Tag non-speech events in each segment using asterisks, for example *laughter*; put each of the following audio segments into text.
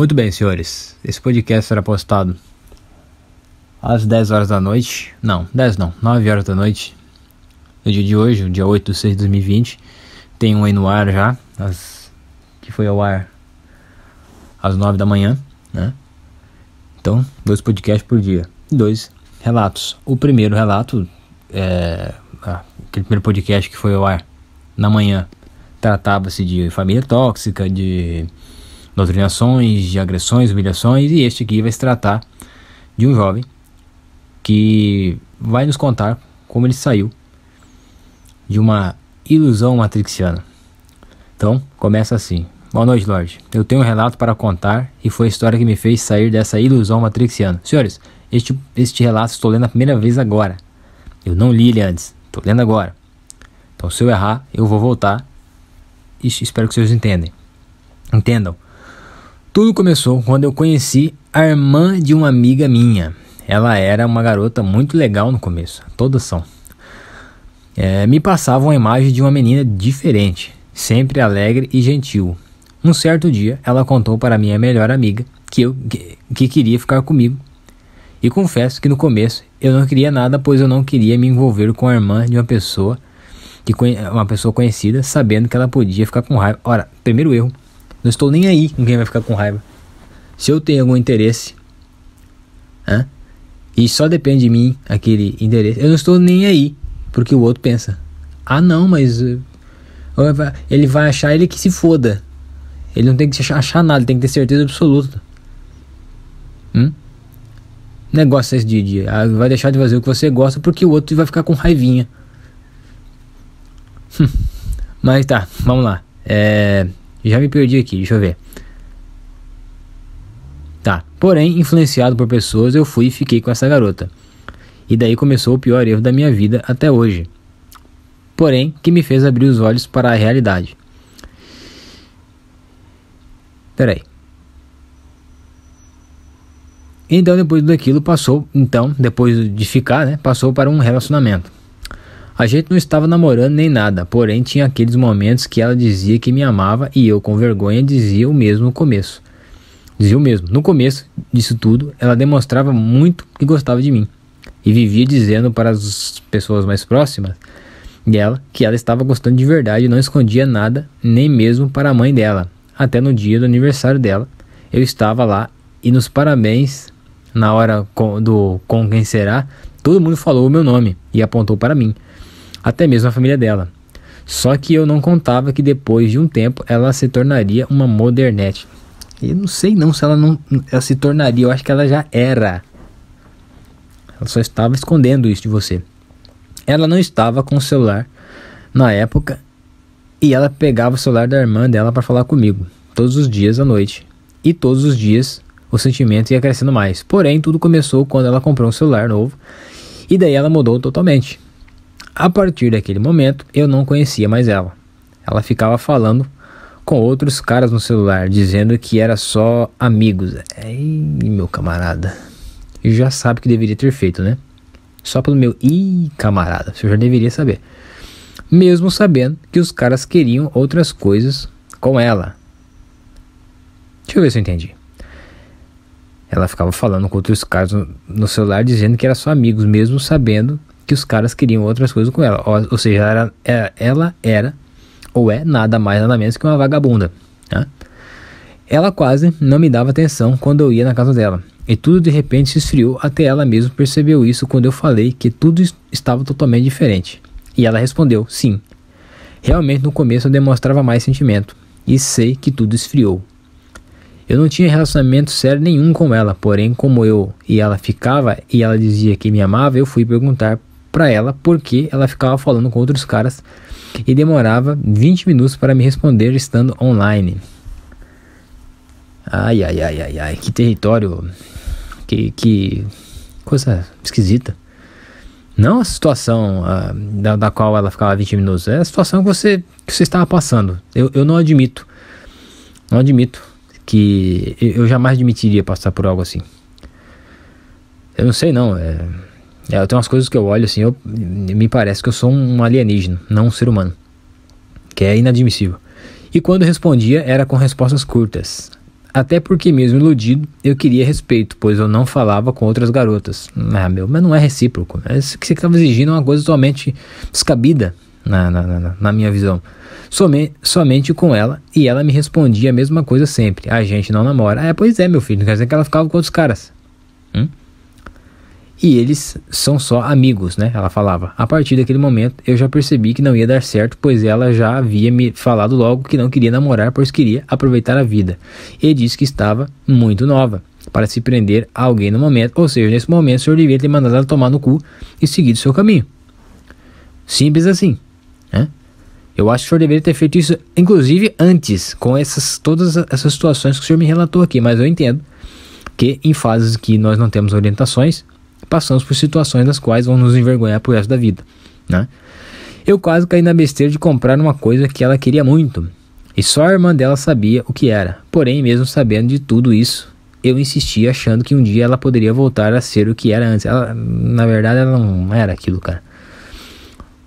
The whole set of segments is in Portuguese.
Muito bem, senhores. Esse podcast será postado às 10 horas da noite. Não, 10 não, 9 horas da noite. No dia de hoje, dia 8 de 6 de 2020. Tem um aí no ar já, as, que foi ao ar às 9 da manhã, né? Então, dois podcasts por dia. Dois relatos. O primeiro relato é. Ah, aquele primeiro podcast que foi ao ar na manhã tratava-se de família tóxica, de doutrinações, de agressões, humilhações, e este aqui vai se tratar de um jovem que vai nos contar como ele saiu de uma ilusão matrixiana. Então, começa assim. Boa noite, Lorde. Eu tenho um relato para contar e foi a história que me fez sair dessa ilusão matrixiana. Senhores, este, este relato estou lendo a primeira vez agora. Eu não li ele antes, estou lendo agora. Então, se eu errar, eu vou voltar e espero que vocês entendem. Entendam. Tudo começou quando eu conheci a irmã de uma amiga minha. Ela era uma garota muito legal no começo, todas são. É, me passava uma imagem de uma menina diferente, sempre alegre e gentil. Um certo dia, ela contou para minha melhor amiga que eu que, que queria ficar comigo. E confesso que no começo eu não queria nada, pois eu não queria me envolver com a irmã de uma pessoa que uma pessoa conhecida, sabendo que ela podia ficar com raiva. Ora, primeiro erro, não estou nem aí com quem vai ficar com raiva. Se eu tenho algum interesse, e só depende de mim aquele interesse eu não estou nem aí porque o outro pensa. Ah, não, mas eh, ele vai achar ele que se foda. Ele não tem que achar nada, tem que ter certeza absoluta. Hum? Negócio esse de, de ah, vai deixar de fazer o que você gosta porque o outro vai ficar com raivinha. Hum. Mas tá, vamos lá. É, já me perdi aqui, deixa eu ver. Tá. Porém, influenciado por pessoas, eu fui e fiquei com essa garota. E daí começou o pior erro da minha vida até hoje. Porém, que me fez abrir os olhos para a realidade. Peraí. Então, depois daquilo, passou. Então, depois de ficar, né? Passou para um relacionamento. A gente não estava namorando nem nada, porém tinha aqueles momentos que ela dizia que me amava e eu, com vergonha, dizia o mesmo no começo. Dizia o mesmo. No começo disso tudo, ela demonstrava muito que gostava de mim e vivia dizendo para as pessoas mais próximas dela que ela estava gostando de verdade e não escondia nada, nem mesmo para a mãe dela. Até no dia do aniversário dela, eu estava lá e nos parabéns, na hora do com quem será, todo mundo falou o meu nome e apontou para mim até mesmo a família dela. Só que eu não contava que depois de um tempo ela se tornaria uma modernete. eu não sei não se ela não ela se tornaria, eu acho que ela já era. Ela só estava escondendo isso de você. Ela não estava com o celular na época e ela pegava o celular da irmã dela para falar comigo todos os dias à noite. E todos os dias o sentimento ia crescendo mais. Porém, tudo começou quando ela comprou um celular novo e daí ela mudou totalmente. A partir daquele momento, eu não conhecia mais ela. Ela ficava falando com outros caras no celular, dizendo que era só amigos. Ei, meu camarada. Já sabe o que deveria ter feito, né? Só pelo meu ih, camarada. Você já deveria saber. Mesmo sabendo que os caras queriam outras coisas com ela. Deixa eu ver se eu entendi. Ela ficava falando com outros caras no, no celular, dizendo que era só amigos, mesmo sabendo que os caras queriam outras coisas com ela. Ou, ou seja, era, era, ela era ou é nada mais nada menos que uma vagabunda. Né? Ela quase não me dava atenção quando eu ia na casa dela. E tudo de repente se esfriou até ela mesma percebeu isso quando eu falei que tudo estava totalmente diferente. E ela respondeu: sim. Realmente no começo eu demonstrava mais sentimento. E sei que tudo esfriou. Eu não tinha relacionamento sério nenhum com ela, porém, como eu e ela ficava e ela dizia que me amava, eu fui perguntar para ela porque ela ficava falando com outros caras e demorava 20 minutos para me responder estando online. Ai, ai, ai, ai, ai, que território. Que, que coisa esquisita. Não a situação ah, da, da, qual ela ficava 20 minutos, é a situação que você, que você estava passando. Eu, eu não admito. Não admito que eu, eu jamais admitiria passar por algo assim. Eu não sei, não. É, é, eu tenho umas coisas que eu olho assim, eu, me parece que eu sou um alienígena, não um ser humano. Que é inadmissível. E quando respondia, era com respostas curtas. Até porque, mesmo iludido, eu queria respeito, pois eu não falava com outras garotas. Ah, meu, mas não é recíproco. É isso que você estava exigindo é uma coisa totalmente descabida na, na, na, na minha visão. Some, somente com ela, e ela me respondia a mesma coisa sempre. A gente não namora. Ah, pois é, meu filho, não quer dizer que ela ficava com outros caras e eles são só amigos, né? Ela falava. A partir daquele momento, eu já percebi que não ia dar certo, pois ela já havia me falado logo que não queria namorar, pois queria aproveitar a vida. E disse que estava muito nova para se prender a alguém no momento, ou seja, nesse momento o senhor devia ter mandado ela tomar no cu e o seu caminho. Simples assim, né? Eu acho que o senhor deveria ter feito isso, inclusive antes, com essas todas essas situações que o senhor me relatou aqui, mas eu entendo que em fases que nós não temos orientações, passamos por situações das quais vão nos envergonhar pro resto da vida, né? Eu quase caí na besteira de comprar uma coisa que ela queria muito, e só a irmã dela sabia o que era. Porém, mesmo sabendo de tudo isso, eu insisti achando que um dia ela poderia voltar a ser o que era antes. Ela, na verdade, ela não era aquilo, cara.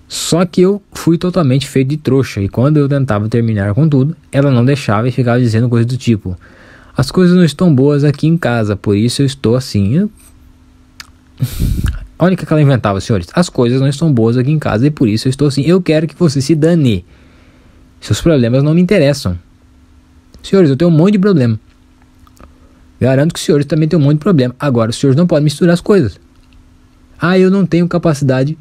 Só que eu fui totalmente feito de trouxa e quando eu tentava terminar com tudo, ela não deixava e ficava dizendo coisas do tipo: As coisas não estão boas aqui em casa, por isso eu estou assim. Olha *laughs* o que ela inventava, senhores. As coisas não estão boas aqui em casa e por isso eu estou assim. Eu quero que você se dane. Seus problemas não me interessam. Senhores, eu tenho um monte de problema. Garanto que os senhores também têm um monte de problema. Agora, os senhores não podem misturar as coisas. Ah, eu não tenho capacidade,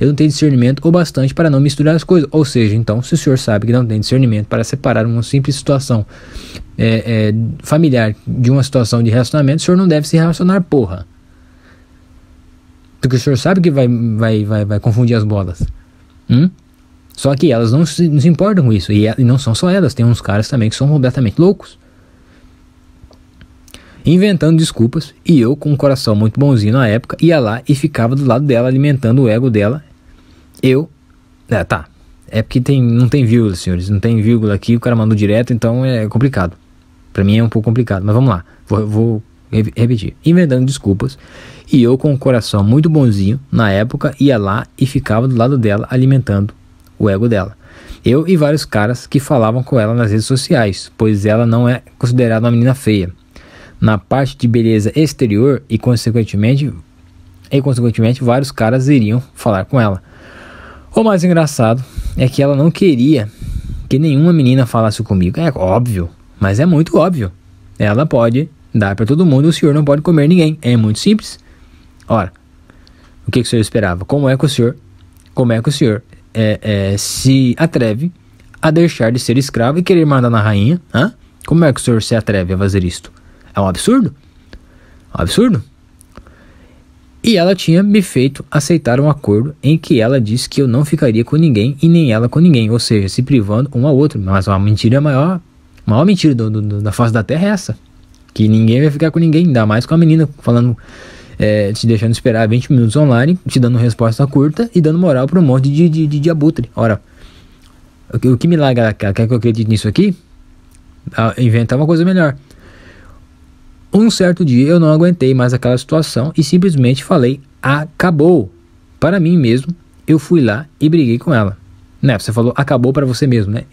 eu não tenho discernimento ou bastante para não misturar as coisas. Ou seja, então, se o senhor sabe que não tem discernimento para separar uma simples situação é, é, familiar de uma situação de relacionamento, o senhor não deve se relacionar, porra. Porque o senhor sabe que vai, vai, vai, vai confundir as bolas. Hum? Só que elas não se, não se importam com isso. E, e não são só elas, tem uns caras também que são completamente loucos. Inventando desculpas, e eu, com um coração muito bonzinho na época, ia lá e ficava do lado dela, alimentando o ego dela. Eu. É, tá. É porque tem, não tem vírgula, senhores. Não tem vírgula aqui, o cara mandou direto, então é complicado. Pra mim é um pouco complicado, mas vamos lá. Vou, vou repetir, inventando desculpas. E eu, com o coração muito bonzinho, na época, ia lá e ficava do lado dela, alimentando o ego dela. Eu e vários caras que falavam com ela nas redes sociais, pois ela não é considerada uma menina feia. Na parte de beleza exterior e consequentemente, e consequentemente vários caras iriam falar com ela. O mais engraçado é que ela não queria que nenhuma menina falasse comigo. É óbvio, mas é muito óbvio. Ela pode Dá para todo mundo, o senhor não pode comer ninguém. É muito simples. Ora, o que, que o senhor esperava? Como é que o senhor, como é que o senhor é, é, se atreve a deixar de ser escravo e querer mandar na rainha? Hã? Como é que o senhor se atreve a fazer isto? É um absurdo? É um absurdo? E ela tinha me feito aceitar um acordo em que ela disse que eu não ficaria com ninguém e nem ela com ninguém, ou seja, se privando um ao outro. Mas uma mentira maior, maior mentira do, do, da face da terra é essa. Que ninguém vai ficar com ninguém, ainda mais com a menina falando, é, te deixando esperar 20 minutos online, te dando resposta curta e dando moral para um monte de, de, de, de abutre. Ora, o que, o que me larga, quer que eu acredite nisso aqui? Ah, inventar uma coisa melhor. Um certo dia eu não aguentei mais aquela situação e simplesmente falei: acabou. Para mim mesmo, eu fui lá e briguei com ela. Né? Você falou acabou para você mesmo, né?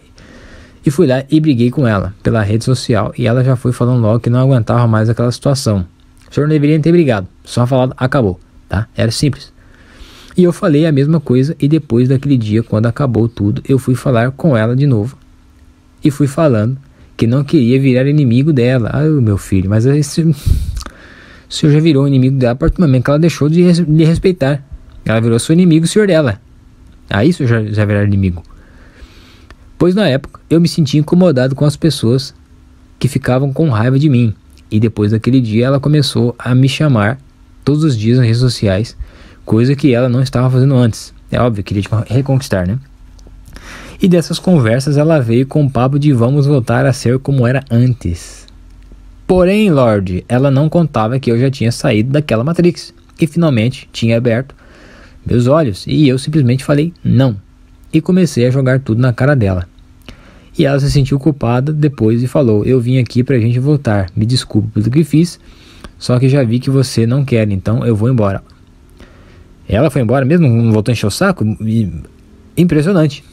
E fui lá e briguei com ela pela rede social e ela já foi falando logo que não aguentava mais aquela situação. O senhor não deveria ter brigado, só falado acabou, tá? Era simples. E eu falei a mesma coisa e depois daquele dia, quando acabou tudo, eu fui falar com ela de novo. E fui falando que não queria virar inimigo dela. Ai, meu filho, mas esse... *laughs* o senhor já virou inimigo dela a partir do momento que ela deixou de, res... de respeitar. Ela virou seu inimigo, o senhor dela. Aí o senhor já, já virou inimigo pois na época eu me senti incomodado com as pessoas que ficavam com raiva de mim. E depois daquele dia ela começou a me chamar todos os dias nas redes sociais, coisa que ela não estava fazendo antes. É óbvio, queria te reconquistar, né? E dessas conversas ela veio com o papo de vamos voltar a ser como era antes. Porém, Lorde, ela não contava que eu já tinha saído daquela Matrix e finalmente tinha aberto meus olhos e eu simplesmente falei não e comecei a jogar tudo na cara dela. E ela se sentiu culpada depois e falou: Eu vim aqui pra gente voltar, me desculpe pelo que fiz, só que já vi que você não quer, então eu vou embora. Ela foi embora mesmo, não voltou a encher o saco? E... Impressionante.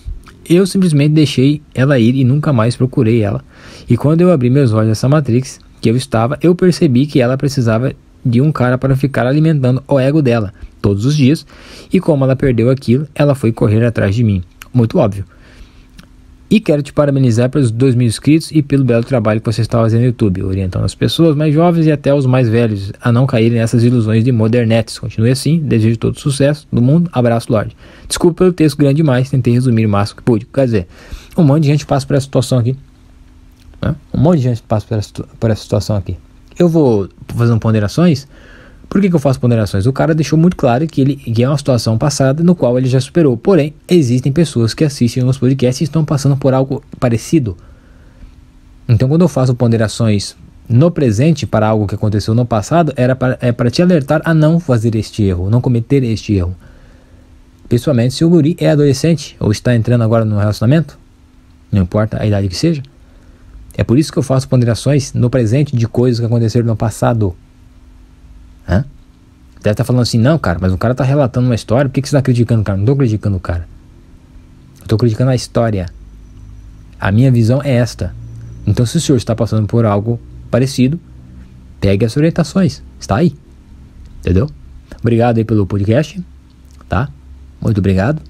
Eu simplesmente deixei ela ir e nunca mais procurei ela. E quando eu abri meus olhos nessa Matrix que eu estava, eu percebi que ela precisava de um cara para ficar alimentando o ego dela todos os dias, e como ela perdeu aquilo, ela foi correr atrás de mim. Muito óbvio. E quero te parabenizar pelos 2 mil inscritos e pelo belo trabalho que você está fazendo no YouTube, orientando as pessoas mais jovens e até os mais velhos a não caírem nessas ilusões de modernetes. Continue assim, desejo todo sucesso do mundo. Abraço, Lorde. Desculpa pelo texto grande demais, tentei resumir o máximo que pude. Quer dizer, um monte de gente passa por essa situação aqui. Né? Um monte de gente passa por essa, por essa situação aqui. Eu vou fazendo ponderações. Por que, que eu faço ponderações? O cara deixou muito claro que ele que é uma situação passada no qual ele já superou. Porém, existem pessoas que assistem aos podcasts e estão passando por algo parecido. Então, quando eu faço ponderações no presente para algo que aconteceu no passado, era para, é para te alertar a não fazer este erro, não cometer este erro. Principalmente se o guri é adolescente ou está entrando agora no relacionamento, não importa a idade que seja. É por isso que eu faço ponderações no presente de coisas que aconteceram no passado. Hã? Deve estar tá falando assim, não, cara, mas o cara está relatando uma história, por que, que você está criticando o cara? Não estou criticando o cara. Estou criticando a história. A minha visão é esta. Então, se o senhor está passando por algo parecido, pegue as orientações. Está aí. Entendeu? Obrigado aí pelo podcast, tá? Muito obrigado.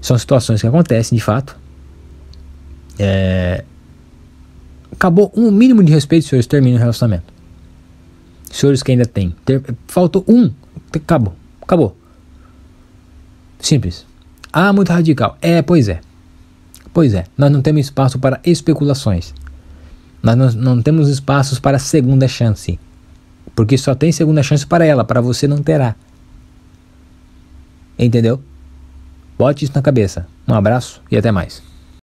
São situações que acontecem de fato. É, acabou um mínimo de respeito, senhores, termina o relacionamento. Senhores que ainda tem. Ter, faltou um. Acabou. Acabou. Simples. Ah, muito radical. É, pois é. Pois é. Nós não temos espaço para especulações. Nós não, não temos espaços para segunda chance. Porque só tem segunda chance para ela, para você não terá. Entendeu? Bote isso na cabeça. Um abraço e até mais.